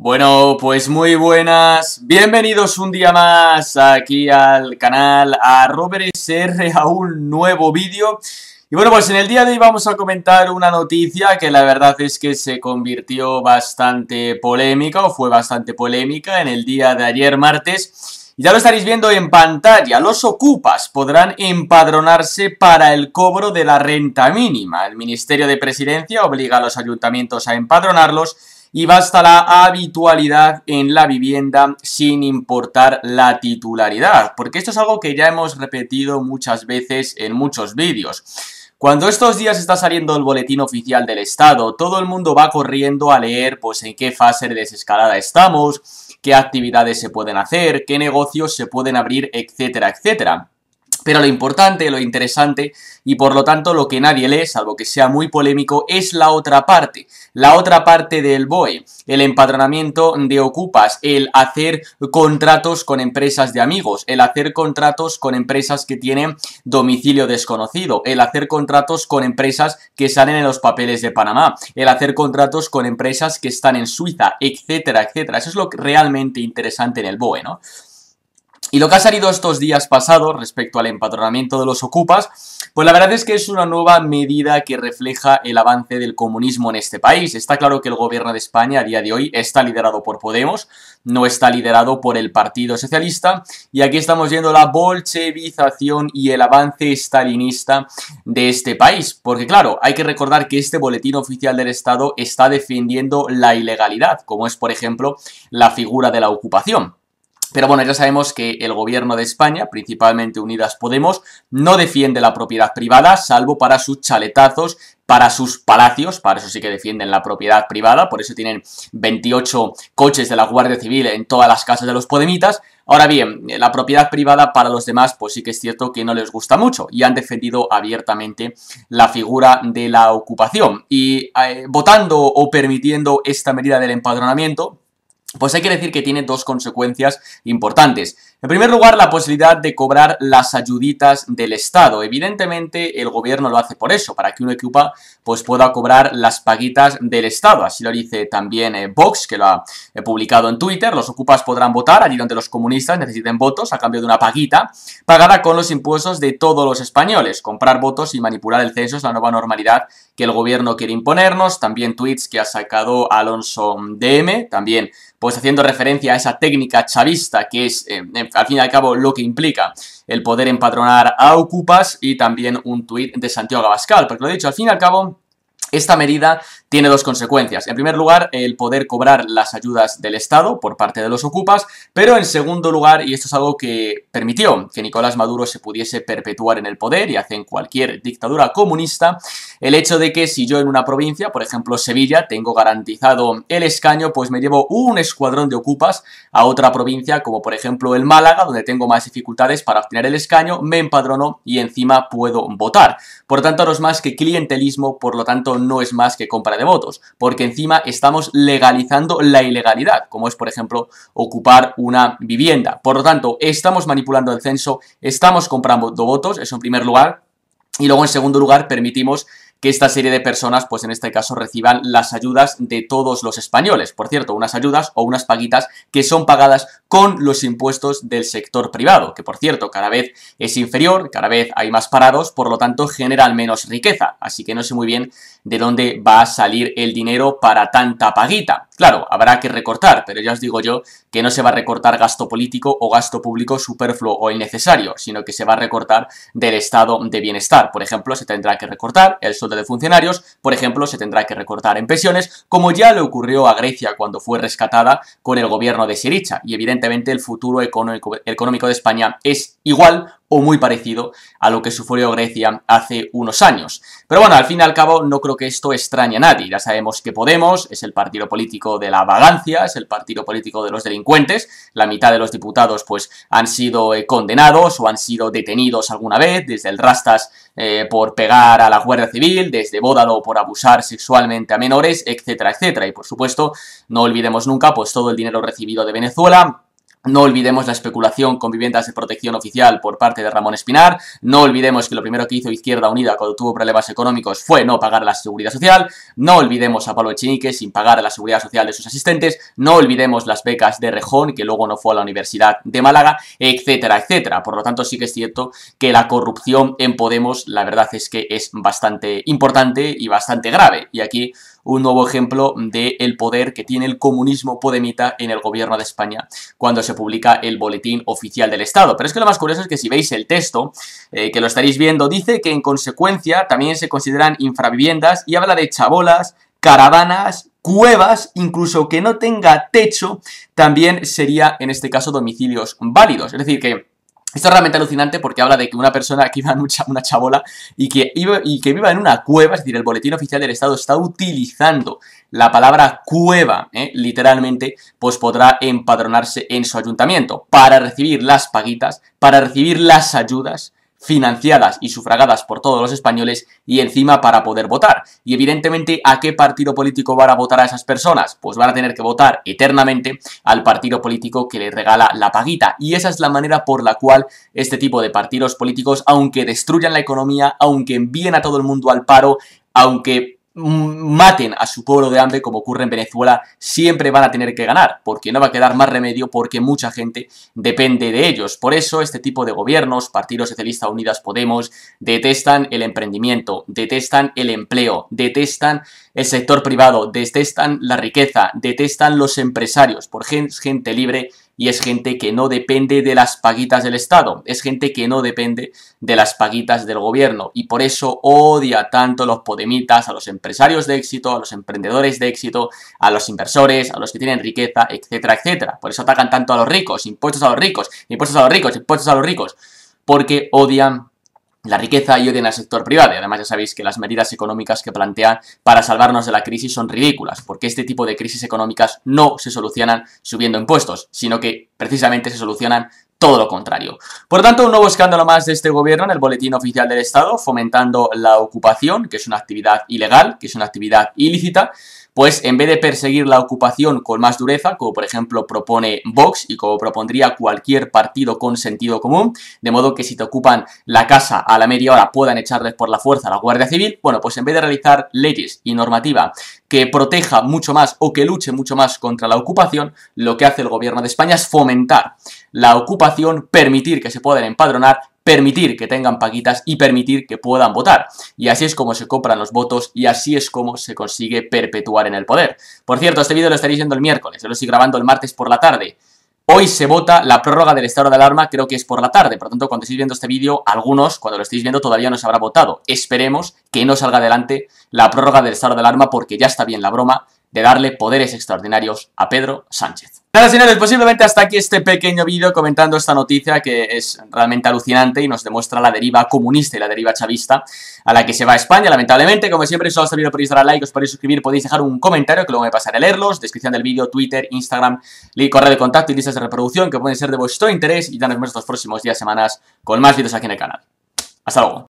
Bueno, pues muy buenas, bienvenidos un día más aquí al canal a Robert SR a un nuevo vídeo y bueno, pues en el día de hoy vamos a comentar una noticia que la verdad es que se convirtió bastante polémica o fue bastante polémica en el día de ayer martes ya lo estaréis viendo en pantalla, los ocupas podrán empadronarse para el cobro de la renta mínima. El Ministerio de Presidencia obliga a los ayuntamientos a empadronarlos y basta la habitualidad en la vivienda sin importar la titularidad, porque esto es algo que ya hemos repetido muchas veces en muchos vídeos. Cuando estos días está saliendo el boletín oficial del Estado, todo el mundo va corriendo a leer pues en qué fase de desescalada estamos, qué actividades se pueden hacer, qué negocios se pueden abrir, etcétera, etcétera. Pero lo importante, lo interesante y por lo tanto lo que nadie lee, salvo que sea muy polémico, es la otra parte, la otra parte del BOE, el empadronamiento de ocupas, el hacer contratos con empresas de amigos, el hacer contratos con empresas que tienen domicilio desconocido, el hacer contratos con empresas que salen en los papeles de Panamá, el hacer contratos con empresas que están en Suiza, etcétera, etcétera. Eso es lo realmente interesante en el BOE, ¿no? Y lo que ha salido estos días pasados respecto al empadronamiento de los ocupas, pues la verdad es que es una nueva medida que refleja el avance del comunismo en este país. Está claro que el gobierno de España a día de hoy está liderado por Podemos, no está liderado por el Partido Socialista, y aquí estamos viendo la bolchevización y el avance estalinista de este país. Porque claro, hay que recordar que este boletín oficial del Estado está defendiendo la ilegalidad, como es por ejemplo la figura de la ocupación. Pero bueno, ya sabemos que el gobierno de España, principalmente Unidas Podemos, no defiende la propiedad privada, salvo para sus chaletazos para sus palacios, para eso sí que defienden la propiedad privada, por eso tienen 28 coches de la Guardia Civil en todas las casas de los Podemitas. Ahora bien, la propiedad privada para los demás pues sí que es cierto que no les gusta mucho y han defendido abiertamente la figura de la ocupación. Y eh, votando o permitiendo esta medida del empadronamiento, pues hay que decir que tiene dos consecuencias importantes. En primer lugar, la posibilidad de cobrar las ayuditas del Estado. Evidentemente, el gobierno lo hace por eso, para que uno equipa pues, pueda cobrar las paguitas del Estado. Así lo dice también eh, Vox, que lo ha eh, publicado en Twitter. Los ocupas podrán votar allí donde los comunistas necesiten votos a cambio de una paguita pagada con los impuestos de todos los españoles. Comprar votos y manipular el censo es la nueva normalidad que el gobierno quiere imponernos. También tweets que ha sacado Alonso DM, mm, también pues haciendo referencia a esa técnica chavista que es... Eh, al fin y al cabo lo que implica el poder empadronar a Ocupas y también un tuit de Santiago Abascal, porque lo he dicho, al fin y al cabo esta medida tiene dos consecuencias. En primer lugar, el poder cobrar las ayudas del Estado por parte de los ocupas, pero en segundo lugar, y esto es algo que permitió que Nicolás Maduro se pudiese perpetuar en el poder y hace en cualquier dictadura comunista, el hecho de que si yo en una provincia, por ejemplo Sevilla, tengo garantizado el escaño, pues me llevo un escuadrón de ocupas a otra provincia, como por ejemplo el Málaga, donde tengo más dificultades para obtener el escaño, me empadrono y encima puedo votar. Por tanto, no es más que clientelismo, por lo tanto no es más que compra de votos, porque encima estamos legalizando la ilegalidad, como es por ejemplo ocupar una vivienda. Por lo tanto, estamos manipulando el censo, estamos comprando votos, eso en primer lugar, y luego en segundo lugar permitimos que esta serie de personas, pues en este caso, reciban las ayudas de todos los españoles. Por cierto, unas ayudas o unas paguitas que son pagadas con los impuestos del sector privado, que por cierto, cada vez es inferior, cada vez hay más parados, por lo tanto, generan menos riqueza. Así que no sé muy bien de dónde va a salir el dinero para tanta paguita. Claro, habrá que recortar, pero ya os digo yo que no se va a recortar gasto político o gasto público superfluo o innecesario, sino que se va a recortar del estado de bienestar. Por ejemplo, se tendrá que recortar el de funcionarios, por ejemplo, se tendrá que recortar en pensiones, como ya le ocurrió a Grecia cuando fue rescatada con el gobierno de Siricha, y evidentemente el futuro económico de España es igual o muy parecido a lo que sufrió Grecia hace unos años. Pero bueno, al fin y al cabo no creo que esto extrañe a nadie. Ya sabemos que Podemos es el partido político de la vagancia, es el partido político de los delincuentes. La mitad de los diputados pues han sido eh, condenados o han sido detenidos alguna vez, desde el Rastas eh, por pegar a la Guardia Civil, desde Bódalo por abusar sexualmente a menores, etcétera, etcétera. Y por supuesto, no olvidemos nunca pues todo el dinero recibido de Venezuela, no olvidemos la especulación con viviendas de protección oficial por parte de Ramón Espinar. No olvidemos que lo primero que hizo Izquierda Unida cuando tuvo problemas económicos fue no pagar la seguridad social. No olvidemos a Pablo Echenique sin pagar la seguridad social de sus asistentes. No olvidemos las becas de Rejón, que luego no fue a la Universidad de Málaga, etcétera, etcétera. Por lo tanto, sí que es cierto que la corrupción en Podemos, la verdad es que es bastante importante y bastante grave. Y aquí un nuevo ejemplo del el poder que tiene el comunismo podemita en el gobierno de España cuando se publica el boletín oficial del Estado. Pero es que lo más curioso es que si veis el texto, eh, que lo estaréis viendo, dice que en consecuencia también se consideran infraviviendas y habla de chabolas, caravanas, cuevas, incluso que no tenga techo, también sería en este caso domicilios válidos. Es decir, que esto es realmente alucinante porque habla de que una persona que iba en una chabola y que, iba, y que viva en una cueva, es decir, el boletín oficial del Estado está utilizando la palabra cueva, ¿eh? literalmente, pues podrá empadronarse en su ayuntamiento para recibir las paguitas, para recibir las ayudas financiadas y sufragadas por todos los españoles y encima para poder votar. Y evidentemente, ¿a qué partido político van a votar a esas personas? Pues van a tener que votar eternamente al partido político que les regala la paguita. Y esa es la manera por la cual este tipo de partidos políticos, aunque destruyan la economía, aunque envíen a todo el mundo al paro, aunque maten a su pueblo de hambre, como ocurre en Venezuela, siempre van a tener que ganar, porque no va a quedar más remedio, porque mucha gente depende de ellos. Por eso este tipo de gobiernos, Partido Socialista Unidas Podemos, detestan el emprendimiento, detestan el empleo, detestan el sector privado, detestan la riqueza, detestan los empresarios, por gente libre y es gente que no depende de las paguitas del Estado, es gente que no depende de las paguitas del gobierno y por eso odia tanto a los podemitas, a los empresarios de éxito, a los emprendedores de éxito, a los inversores, a los que tienen riqueza, etcétera, etcétera. Por eso atacan tanto a los ricos, impuestos a los ricos, impuestos a los ricos, impuestos a los ricos, porque odian la riqueza y en al sector privado, y además ya sabéis que las medidas económicas que plantean para salvarnos de la crisis son ridículas, porque este tipo de crisis económicas no se solucionan subiendo impuestos, sino que precisamente se solucionan todo lo contrario. Por tanto, un nuevo escándalo más de este gobierno en el Boletín Oficial del Estado, fomentando la ocupación, que es una actividad ilegal, que es una actividad ilícita, pues en vez de perseguir la ocupación con más dureza, como por ejemplo propone Vox y como propondría cualquier partido con sentido común, de modo que si te ocupan la casa a la media hora puedan echarles por la fuerza a la Guardia Civil, bueno, pues en vez de realizar leyes y normativa que proteja mucho más o que luche mucho más contra la ocupación, lo que hace el gobierno de España es fomentar la ocupación, permitir que se puedan empadronar, permitir que tengan paquitas y permitir que puedan votar. Y así es como se compran los votos y así es como se consigue perpetuar en el poder. Por cierto, este vídeo lo estaréis viendo el miércoles, lo estoy grabando el martes por la tarde. Hoy se vota la prórroga del estado de alarma, creo que es por la tarde, por lo tanto cuando estéis viendo este vídeo, algunos cuando lo estéis viendo todavía no se habrá votado. Esperemos que no salga adelante la prórroga del estado de alarma porque ya está bien la broma de darle poderes extraordinarios a Pedro Sánchez. Nada señores, posiblemente hasta aquí este pequeño vídeo comentando esta noticia que es realmente alucinante y nos demuestra la deriva comunista y la deriva chavista a la que se va España, lamentablemente. Como siempre, si os ha servido podéis dar like, os podéis suscribir, podéis dejar un comentario que luego me pasaré a leerlos, descripción del vídeo, Twitter, Instagram, correo de contacto y listas de reproducción que pueden ser de vuestro interés y ya nos los próximos días, semanas con más vídeos aquí en el canal. Hasta luego.